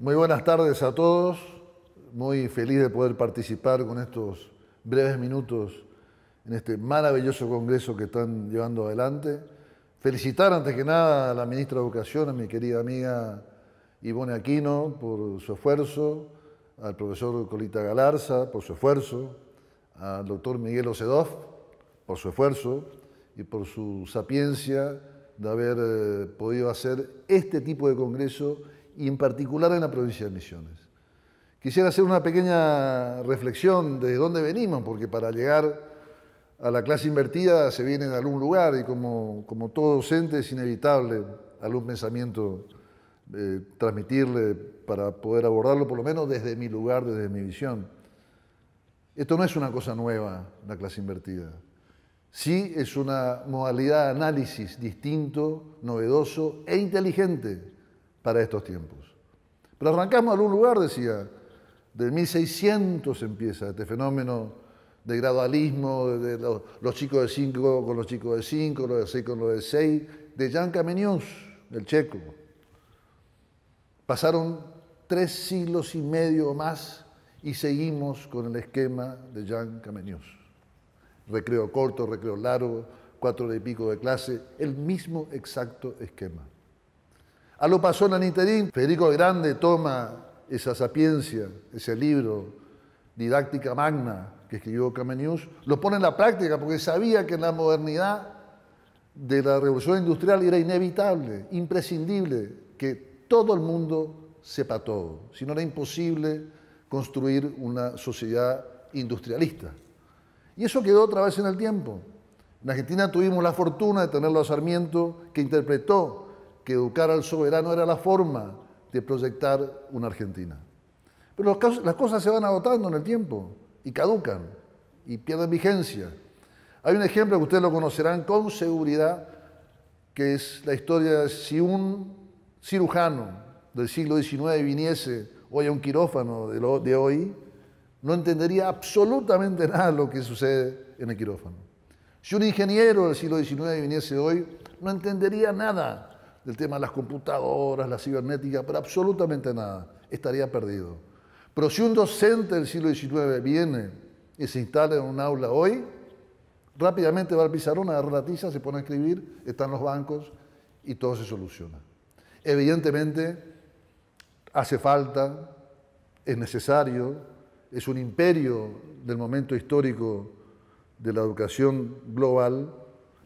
Muy buenas tardes a todos. Muy feliz de poder participar con estos breves minutos en este maravilloso congreso que están llevando adelante. Felicitar antes que nada a la ministra de Educación, a mi querida amiga Ivone Aquino, por su esfuerzo, al profesor Colita Galarza, por su esfuerzo, al doctor Miguel Ocedoff, por su esfuerzo y por su sapiencia de haber eh, podido hacer este tipo de congreso y en particular en la provincia de Misiones. Quisiera hacer una pequeña reflexión de dónde venimos, porque para llegar a la clase invertida se viene de algún lugar y como, como todo docente es inevitable algún pensamiento eh, transmitirle para poder abordarlo, por lo menos desde mi lugar, desde mi visión. Esto no es una cosa nueva, la clase invertida. Sí es una modalidad de análisis distinto, novedoso e inteligente para estos tiempos. Pero arrancamos a algún lugar, decía, del 1600 empieza este fenómeno de gradualismo, de los, chicos de 5 con los chicos de 5, los de 6 con los de 6, de Jean Camenius, el checo. Pasaron tres siglos y medio más y seguimos con el esquema de Jean Camenius, Recreo corto, recreo largo, cuatro de y pico de clase, el mismo exacto esquema. A lo pasó en interín, Federico Grande toma esa sapiencia, ese libro, didáctica magna que escribió Camenius, lo pone en la práctica porque sabía que en la modernidad de la revolución industrial era inevitable, imprescindible que todo el mundo sepa todo, si no era imposible construir una sociedad industrialista. Y eso quedó otra vez en el tiempo. En Argentina tuvimos la fortuna de tenerlo a Sarmiento, que interpretó que educar al soberano era la forma de proyectar una Argentina. Pero las cosas se van agotando en el tiempo y caducan y pierden vigencia. Hay un ejemplo que ustedes lo conocerán con seguridad, que es la historia de si un cirujano del siglo XIX viniese hoy a un quirófano de, de hoy, no entendería absolutamente nada de lo que sucede en el quirófano. Si un ingeniero del siglo XIX viniese hoy, no entendería nada del tema de las computadoras, la cibernética, pero absolutamente nada. Estaría perdido. Pero si un docente del siglo XIX viene y se instala en un aula hoy, rápidamente va al pizarrón, agarra la se pone a escribir, están los bancos y todo se soluciona. Evidentemente, hace falta, es necesario, es un imperio del momento histórico de la educación global,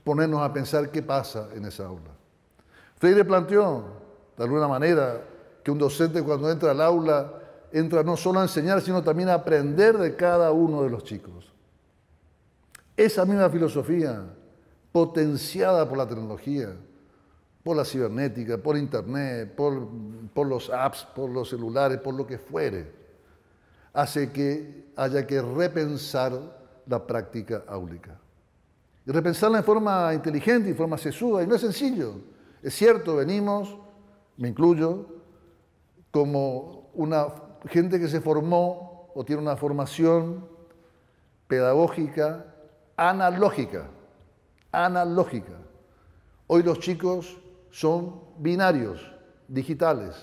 ponernos a pensar qué pasa en esa aula. Freire planteó, de alguna manera, que un docente cuando entra al aula entra no solo a enseñar, sino también a aprender de cada uno de los chicos. Esa misma filosofía, potenciada por la tecnología, por la cibernética, por internet, por, los apps, por los celulares, por lo que fuere, hace que haya que repensar la práctica áulica. Y repensarla en forma inteligente, en forma sesuda, y no es sencillo. Es cierto, venimos, me incluyo, como una gente que se formó o tiene una formación pedagógica analógica, analógica. Hoy los chicos son binarios, digitales.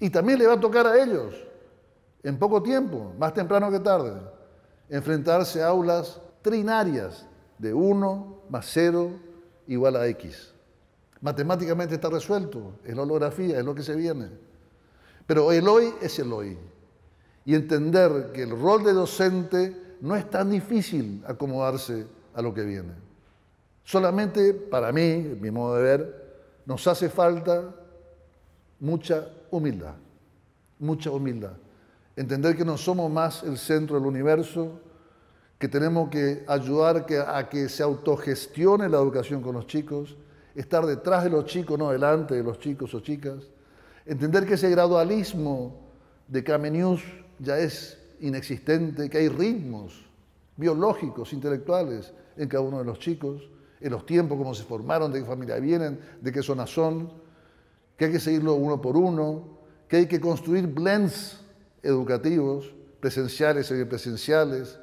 Y también le va a tocar a ellos, en poco tiempo, más temprano que tarde, enfrentarse a aulas trinarias de 1 más 0 igual a X. Matemáticamente está resuelto, es la holografía, es lo que se viene. Pero el hoy es el hoy. Y entender que el rol de docente no es tan difícil acomodarse a lo que viene. Solamente para mí, mi modo de ver, nos hace falta mucha humildad, mucha humildad. Entender que no somos más el centro del universo, que tenemos que ayudar a que se autogestione la educación con los chicos, estar detrás de los chicos, no delante de los chicos o chicas. Entender que ese gradualismo de Camenius ya es inexistente, que hay ritmos biológicos, intelectuales en cada uno de los chicos, en los tiempos, como se formaron, de qué familia vienen, de qué zona son, que hay que seguirlo uno por uno, que hay que construir blends educativos, presenciales, presenciales,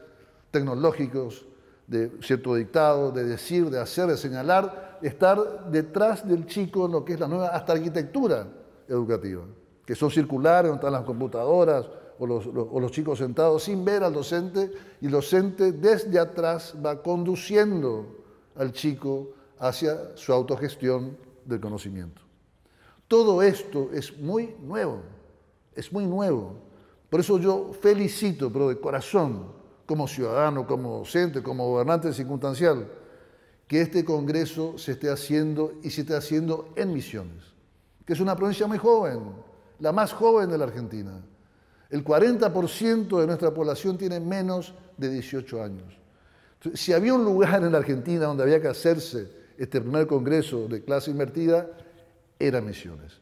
tecnológicos, de cierto dictado, de decir, de hacer, de señalar, estar detrás del chico en lo que es la nueva hasta arquitectura educativa, que son circulares, donde están las computadoras o los, o los chicos sentados sin ver al docente y el docente desde atrás va conduciendo al chico hacia su autogestión del conocimiento. Todo esto es muy nuevo, es muy nuevo. Por eso yo felicito, pero de corazón, como ciudadano, como docente, como gobernante circunstancial, que este Congreso se esté haciendo y se esté haciendo en Misiones, que es una provincia muy joven, la más joven de la Argentina. El 40% de nuestra población tiene menos de 18 años. si había un lugar en la Argentina donde había que hacerse este primer Congreso de clase invertida, era Misiones.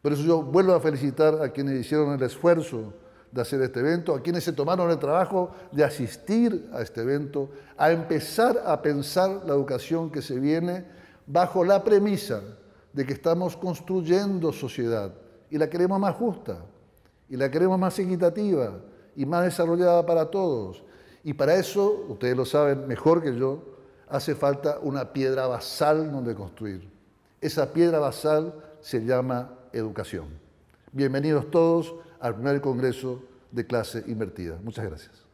Por eso yo vuelvo a felicitar a quienes hicieron el esfuerzo de hacer este evento, a quienes se tomaron el trabajo de asistir a este evento, a empezar a pensar la educación que se viene bajo la premisa de que estamos construyendo sociedad y la queremos más justa, y la queremos más equitativa y más desarrollada para todos. Y para eso, ustedes lo saben mejor que yo, hace falta una piedra basal donde construir. Esa piedra basal se llama educación. Bienvenidos todos al primer Congreso de Clase Invertida. Muchas gracias.